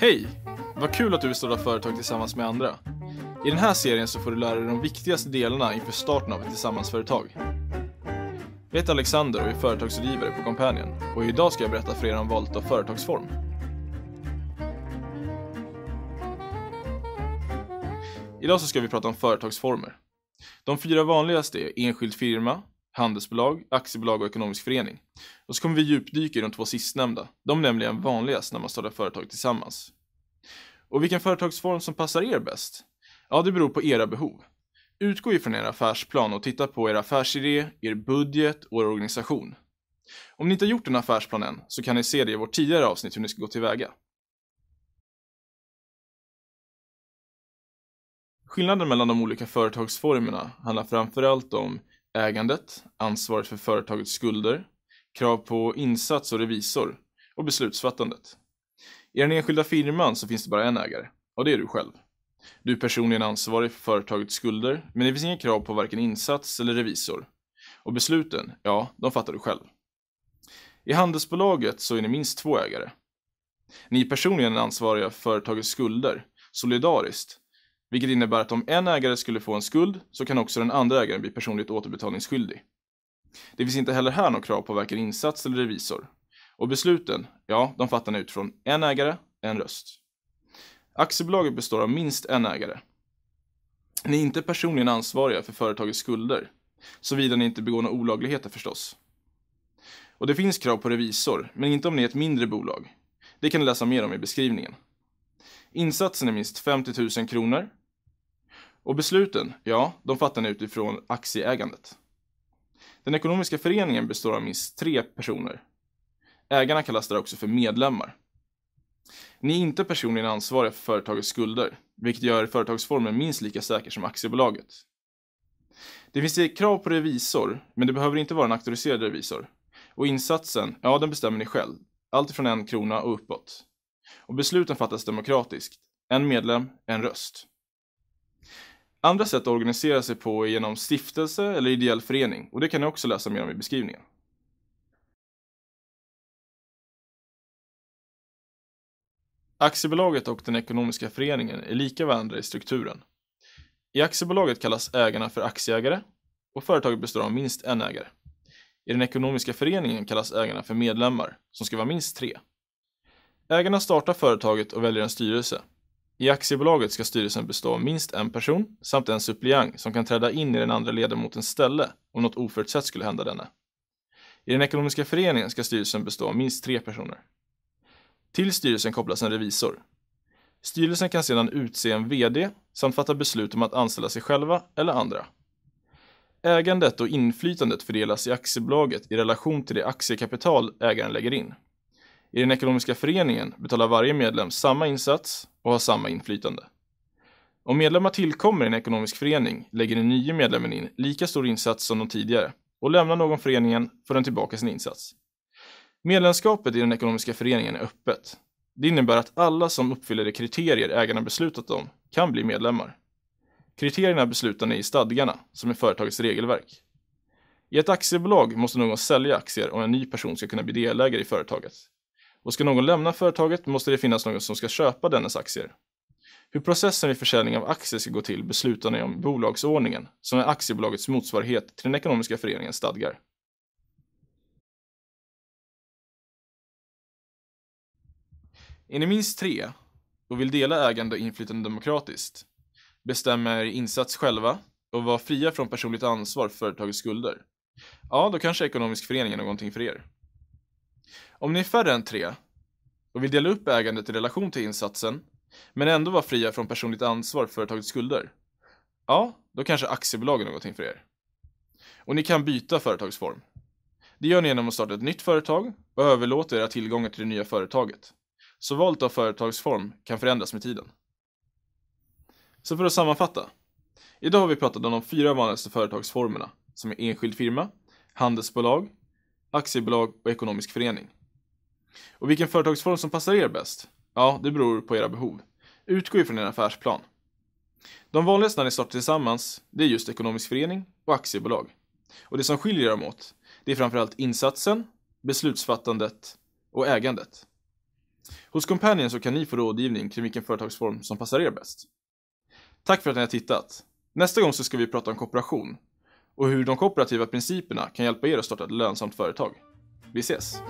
Hej! Vad kul att du vill starta företag tillsammans med andra. I den här serien så får du lära dig de viktigaste delarna inför starten av ett tillsammansföretag. Jag heter Alexander och är företagsrådgivare på Companion och idag ska jag berätta för er om valet av företagsform. Idag så ska vi prata om företagsformer. De fyra vanligaste är enskild firma, handelsbolag, aktiebolag och ekonomisk förening. Och så kommer vi djupdyka i de två sistnämnda. De är nämligen vanligast när man startar företag tillsammans. Och vilken företagsform som passar er bäst? Ja, det beror på era behov. Utgå ifrån er affärsplan och titta på er affärsidé, er budget och er organisation. Om ni inte har gjort en affärsplan än så kan ni se det i vårt tidigare avsnitt hur ni ska gå tillväga. Skillnaden mellan de olika företagsformerna handlar framförallt om ägandet, ansvaret för företagets skulder, krav på insats och revisor och beslutsfattandet. I den enskilda firman så finns det bara en ägare och det är du själv. Du är personligen ansvarig för företagets skulder, men det finns inga krav på varken insats eller revisor. Och besluten, ja, de fattar du själv. I handelsbolaget så är ni minst två ägare. Ni är personligen ansvariga för företagets skulder, solidariskt, vilket innebär att om en ägare skulle få en skuld så kan också den andra ägaren bli personligt återbetalningsskyldig. Det finns inte heller här något krav på varken insats eller revisor, och besluten, ja, de fattar ni utifrån en ägare, en röst. Aktiebolaget består av minst en ägare. Ni är inte personligen ansvariga för företagets skulder, såvida ni inte begår några olagligheter förstås. Och det finns krav på revisor, men inte om ni är ett mindre bolag. Det kan ni läsa mer om i beskrivningen. Insatsen är minst 50 000 kronor. Och besluten, ja, de fattar ni utifrån aktieägandet. Den ekonomiska föreningen består av minst tre personer Ägarna kallas där också för medlemmar. Ni är inte personligen ansvariga för företagets skulder, vilket gör företagsformen minst lika säker som aktiebolaget. Det finns krav på revisor, men det behöver inte vara en auktoriserad revisor. Och insatsen, ja den bestämmer ni själv. Allt från en krona och uppåt. Och besluten fattas demokratiskt. En medlem, en röst. Andra sätt att organisera sig på är genom stiftelse eller ideell förening och det kan ni också läsa mer om i beskrivningen. Aktiebolaget och den ekonomiska föreningen är lika varandra i strukturen. I aktiebolaget kallas ägarna för aktieägare och företaget består av minst en ägare. I den ekonomiska föreningen kallas ägarna för medlemmar, som ska vara minst tre. Ägarna startar företaget och väljer en styrelse. I aktiebolaget ska styrelsen bestå av minst en person samt en suppleant som kan träda in i den andra ledamotens ställe om något oförutsett skulle hända denne. I den ekonomiska föreningen ska styrelsen bestå av minst tre personer. Till styrelsen kopplas en revisor. Styrelsen kan sedan utse en VD samt fatta beslut om att anställa sig själva eller andra. Ägandet och inflytandet fördelas i aktiebolaget i relation till det aktiekapital ägaren lägger in. I den ekonomiska föreningen betalar varje medlem samma insats och har samma inflytande. Om medlemmar tillkommer i en ekonomisk förening lägger den nye medlemmen in lika stor insats som de tidigare och lämnar någon föreningen får den tillbaka sin insats. Medlemskapet i den ekonomiska föreningen är öppet. Det innebär att alla som uppfyller de kriterier ägarna beslutat om kan bli medlemmar. Kriterierna beslutar ni i stadgarna, som är företagets regelverk. I ett aktiebolag måste någon sälja aktier om en ny person ska kunna bli delägare i företaget. Och ska någon lämna företaget måste det finnas någon som ska köpa dennes aktier. Hur processen vid försäljning av aktier ska gå till beslutar ni om bolagsordningen, som är aktiebolagets motsvarighet till den ekonomiska föreningens stadgar. Är ni minst tre och vill dela ägande och inflytande demokratiskt, bestämma er insats själva och vara fria från personligt ansvar för företagets skulder, ja, då kanske ekonomisk förening är någonting för er. Om ni är färre än tre och vill dela upp ägandet i relation till insatsen, men ändå vara fria från personligt ansvar för företagets skulder, ja, då kanske aktiebolag är någonting för er. Och ni kan byta företagsform. Det gör ni genom att starta ett nytt företag och överlåta era tillgångar till det nya företaget så valet av företagsform kan förändras med tiden. Så för att sammanfatta. Idag har vi pratat om de fyra vanligaste företagsformerna som är enskild firma, handelsbolag, aktiebolag och ekonomisk förening. Och vilken företagsform som passar er bäst? Ja, det beror på era behov. Utgå ifrån er affärsplan. De vanligaste när ni startar tillsammans, det är just ekonomisk förening och aktiebolag. Och det som skiljer dem åt, det är framförallt insatsen, beslutsfattandet och ägandet. Hos Companion så kan ni få rådgivning kring vilken företagsform som passar er bäst. Tack för att ni har tittat! Nästa gång så ska vi prata om kooperation och hur de kooperativa principerna kan hjälpa er att starta ett lönsamt företag. Vi ses!